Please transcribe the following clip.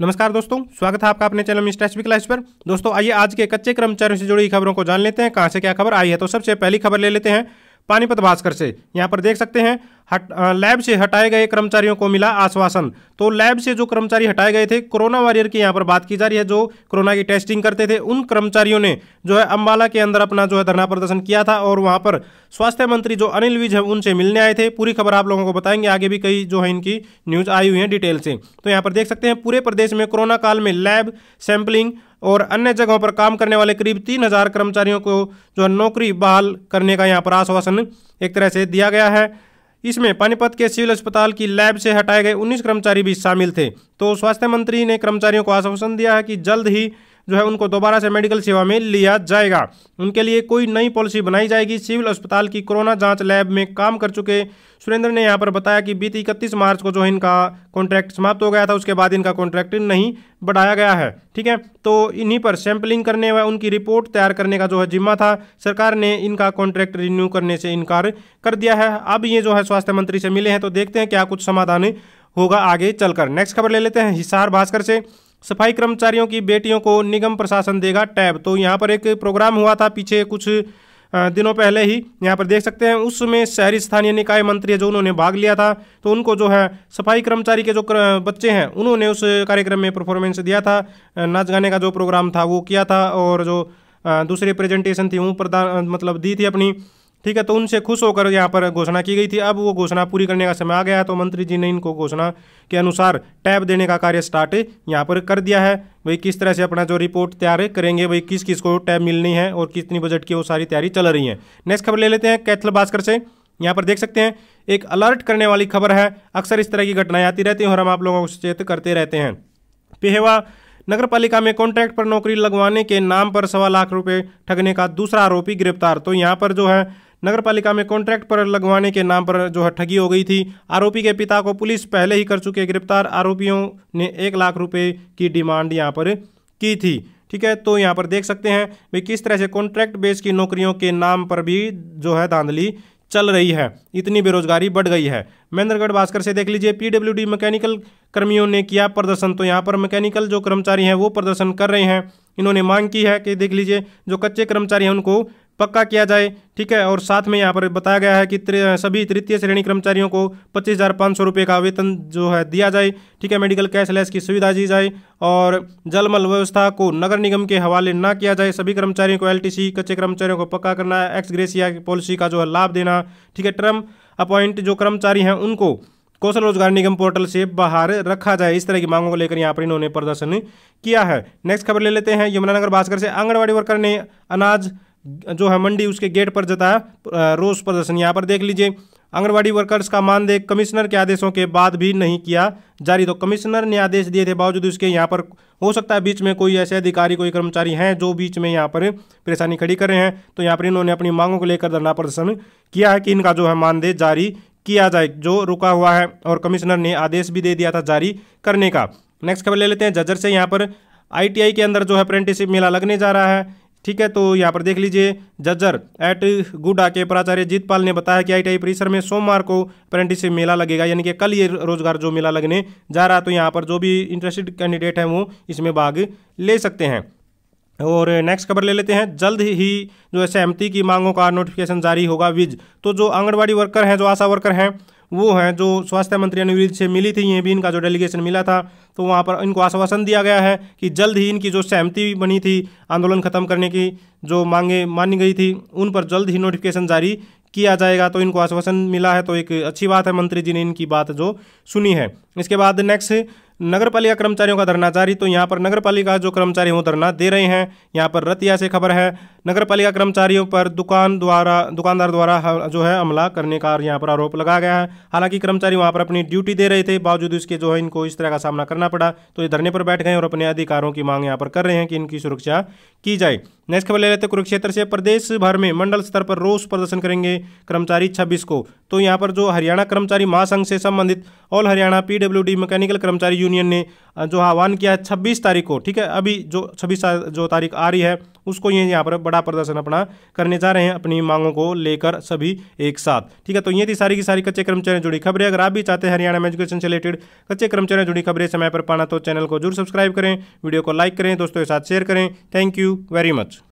नमस्कार दोस्तों स्वागत है आपका अपने चैनल मिस्टर भी क्लास पर दोस्तों आइए आज के कच्चे कर्मचारियों से जुड़ी खबरों को जान लेते हैं कहाँ से क्या खबर आई है तो सबसे पहली खबर ले लेते हैं पानीपत भास्कर से यहाँ पर देख सकते हैं हट लैब से हटाए गए कर्मचारियों को मिला आश्वासन तो लैब से जो कर्मचारी हटाए गए थे कोरोना वॉरियर की यहाँ पर बात की जा रही है जो कोरोना की टेस्टिंग करते थे उन कर्मचारियों ने जो है अम्बाला के अंदर अपना जो है धरना प्रदर्शन किया था और वहाँ पर स्वास्थ्य मंत्री जो अनिल विज है उनसे मिलने आए थे पूरी खबर आप लोगों को बताएंगे आगे भी कई जो है इनकी न्यूज़ आई हुई है डिटेल से तो यहाँ पर देख सकते हैं पूरे प्रदेश में कोरोना काल में लैब सैंपलिंग और अन्य जगहों पर काम करने वाले करीब तीन हजार कर्मचारियों को जो है नौकरी बहाल करने का यहाँ पर आश्वासन एक तरह से दिया गया है इसमें पानीपत के सिविल अस्पताल की लैब से हटाए गए उन्नीस कर्मचारी भी शामिल थे तो स्वास्थ्य मंत्री ने कर्मचारियों को आश्वासन दिया है कि जल्द ही जो है उनको दोबारा से मेडिकल सेवा में लिया जाएगा उनके लिए कोई नई पॉलिसी बनाई जाएगी सिविल अस्पताल की कोरोना जाँच लैब में काम कर चुके सुरेंद्र ने यहाँ पर बताया कि बीती इकतीस मार्च को जो है इनका कॉन्ट्रैक्ट समाप्त हो गया था उसके बाद इनका कॉन्ट्रैक्ट नहीं बढ़ाया गया है ठीक है तो इन्हीं पर सैंपलिंग करने व उनकी रिपोर्ट तैयार करने का जो है जिम्मा था सरकार ने इनका कॉन्ट्रैक्ट रिन्यू करने से इनकार कर दिया है अब ये जो है स्वास्थ्य मंत्री से मिले हैं तो देखते हैं क्या कुछ समाधान होगा आगे चलकर नेक्स्ट खबर ले लेते हैं हिसार भास्कर से सफाई कर्मचारियों की बेटियों को निगम प्रशासन देगा टैब तो यहाँ पर एक प्रोग्राम हुआ था पीछे कुछ दिनों पहले ही यहाँ पर देख सकते हैं उसमें शहरी स्थानीय निकाय मंत्री है जो उन्होंने भाग लिया था तो उनको जो है सफाई कर्मचारी के जो कर, बच्चे हैं उन्होंने उस कार्यक्रम में परफॉर्मेंस दिया था नाच गाने का जो प्रोग्राम था वो किया था और जो दूसरी प्रेजेंटेशन थी वो प्रदान मतलब दी थी अपनी ठीक है तो उनसे खुश होकर यहाँ पर घोषणा की गई थी अब वो घोषणा पूरी करने का समय आ गया है तो मंत्री जी ने इनको घोषणा के अनुसार टैब देने का कार्य स्टार्ट यहाँ पर कर दिया है भाई किस तरह से अपना जो रिपोर्ट तैयार करेंगे भाई किस किस को टैब मिलनी है और कितनी बजट की वो सारी तैयारी चल रही है नेक्स्ट खबर ले लेते हैं कैथल भास्कर से यहाँ पर देख सकते हैं एक अलर्ट करने वाली खबर है अक्सर इस तरह की घटनाएं आती रहती हैं और हम आप लोगों को सचेत करते रहते हैं पेहवा नगर पालिका में कॉन्ट्रैक्ट पर नौकरी लगवाने के नाम पर सवा लाख रुपए ठगने का दूसरा आरोपी गिरफ्तार तो यहाँ पर जो है नगर पालिका में कॉन्ट्रैक्ट पर लगवाने के नाम पर जो है ठगी हो गई थी आरोपी के पिता को पुलिस पहले ही कर चुके गिरफ्तार आरोपियों ने एक लाख रुपये की डिमांड यहाँ पर की थी ठीक है तो यहाँ पर देख सकते हैं भाई किस तरह से कॉन्ट्रैक्ट बेस की नौकरियों के नाम पर भी जो है धांधली चल रही है इतनी बेरोजगारी बढ़ गई है महेंद्रगढ़ भास्कर से देख लीजिए पीडब्ल्यूडी मैकेनिकल कर्मियों ने किया प्रदर्शन तो यहाँ पर मैकेनिकल जो कर्मचारी हैं वो प्रदर्शन कर रहे हैं इन्होंने मांग की है कि देख लीजिए जो कच्चे कर्मचारी हैं उनको पक्का किया जाए ठीक है और साथ में यहाँ पर बताया गया है कि त्रे, सभी तृतीय श्रेणी कर्मचारियों को पच्चीस हज़ार पाँच सौ रुपये का वेतन जो है दिया जाए ठीक है मेडिकल कैशलेस की सुविधा दी जाए और जलमल व्यवस्था को नगर निगम के हवाले ना किया जाए सभी कर्मचारियों को एलटीसी कच्चे कर्मचारियों को पक्का करना एक्स ग्रेसिया पॉलिसी का जो है लाभ देना ठीक है टर्म अपॉइंट जो कर्मचारी हैं उनको कौशल रोजगार निगम पोर्टल से बाहर रखा जाए इस तरह की मांगों को लेकर यहाँ पर इन्होंने प्रदर्शन किया है नेक्स्ट खबर ले लेते हैं यमुनानगर भास्कर से आंगनबाड़ी वर्कर ने अनाज जो है मंडी उसके गेट पर जताया रोष प्रदर्शन यहाँ पर देख लीजिए आंगनबाड़ी वर्कर्स का मानदेय कमिश्नर के आदेशों के बाद भी नहीं किया जारी तो कमिश्नर ने आदेश दिए थे बावजूद उसके यहाँ पर हो सकता है बीच में कोई ऐसे अधिकारी कोई कर्मचारी हैं जो बीच में यहाँ पर परेशानी खड़ी कर रहे हैं तो यहाँ पर इन्होंने अपनी मांगों को लेकर धरना प्रदर्शन किया है कि इनका जो है मानदेय जारी किया जाए जो रुका हुआ है और कमिश्नर ने आदेश भी दे दिया था जारी करने का नेक्स्ट खबर ले लेते हैं जजर से यहाँ पर आईटीआई के अंदर जो है अप्रेंटिसिप मेला लगने जा रहा है ठीक है तो यहाँ पर देख लीजिए जज्जर एट गुडा के प्राचार्य जीतपाल ने बताया कि आई परिसर में सोमवार को अप्रेंटिसशिप मेला लगेगा यानी कि कल ये रोजगार जो मेला लगने जा रहा है तो यहाँ पर जो भी इंटरेस्टेड कैंडिडेट हैं वो इसमें भाग ले सकते हैं और नेक्स्ट खबर ले लेते हैं जल्द ही जो है सहमति की मांगों का नोटिफिकेशन जारी होगा विज तो जो आंगनबाड़ी वर्कर हैं जो आशा वर्कर हैं वो हैं जो स्वास्थ्य मंत्री अनुरीत से मिली थी ये भी इनका जो डेलीगेशन मिला था तो वहाँ पर इनको आश्वासन दिया गया है कि जल्द ही इनकी जो सहमति बनी थी आंदोलन ख़त्म करने की जो मांगे मानी गई थी उन पर जल्द ही नोटिफिकेशन जारी किया जाएगा तो इनको आश्वासन मिला है तो एक अच्छी बात है मंत्री जी ने इनकी बात जो सुनी है इसके बाद नेक्स्ट नगर पालिका कर्मचारियों का धरना जारी तो यहाँ पर नगर पालिका जो कर्मचारी वो धरना दे रहे हैं यहाँ पर रतिया से खबर है नगर पालिका कर्मचारियों पर दुकान द्वारा दुकानदार द्वारा जो है हमला करने का यहाँ पर आरोप लगाया गया है हालांकि कर्मचारी वहाँ पर अपनी ड्यूटी दे रहे थे बावजूद इसके जो है इनको इस तरह का सामना करना पड़ा तो ये धरने पर बैठ गए और अपने अधिकारों की मांग यहाँ पर कर रहे हैं कि इनकी सुरक्षा की जाए नेक्स्ट खबर ले लेते कुरुक्षेत्र से प्रदेश भर में मंडल स्तर पर रोष प्रदर्शन करेंगे कर्मचारी छब्बीस को तो यहाँ पर जो हरियाणा कर्मचारी महासंघ से संबंधित ऑल हरियाणा पीडब्ल्यूडी मैकेनिकल कर्मचारी यूनियन ने जो आह्वान किया है छब्बीस तारीख को ठीक है अभी जो छब्बीस जो तारीख आ रही है उसको ये यहाँ पर बड़ा प्रदर्शन अपना करने जा रहे हैं अपनी मांगों को लेकर सभी एक साथ ठीक है तो ये थी सारी की सारी कच्चे कर्मचारियों जुड़ी खबरें अगर आप भी चाहते हैं हरियाणा में एजुकेशन से रिलेटेड कच्चे कर्मचारियों जुड़ी खबरें समय पर पाना तो चैनल को जरूर सब्सक्राइब करें वीडियो को लाइक करें दोस्तों के साथ शेयर करें थैंक यू वेरी मच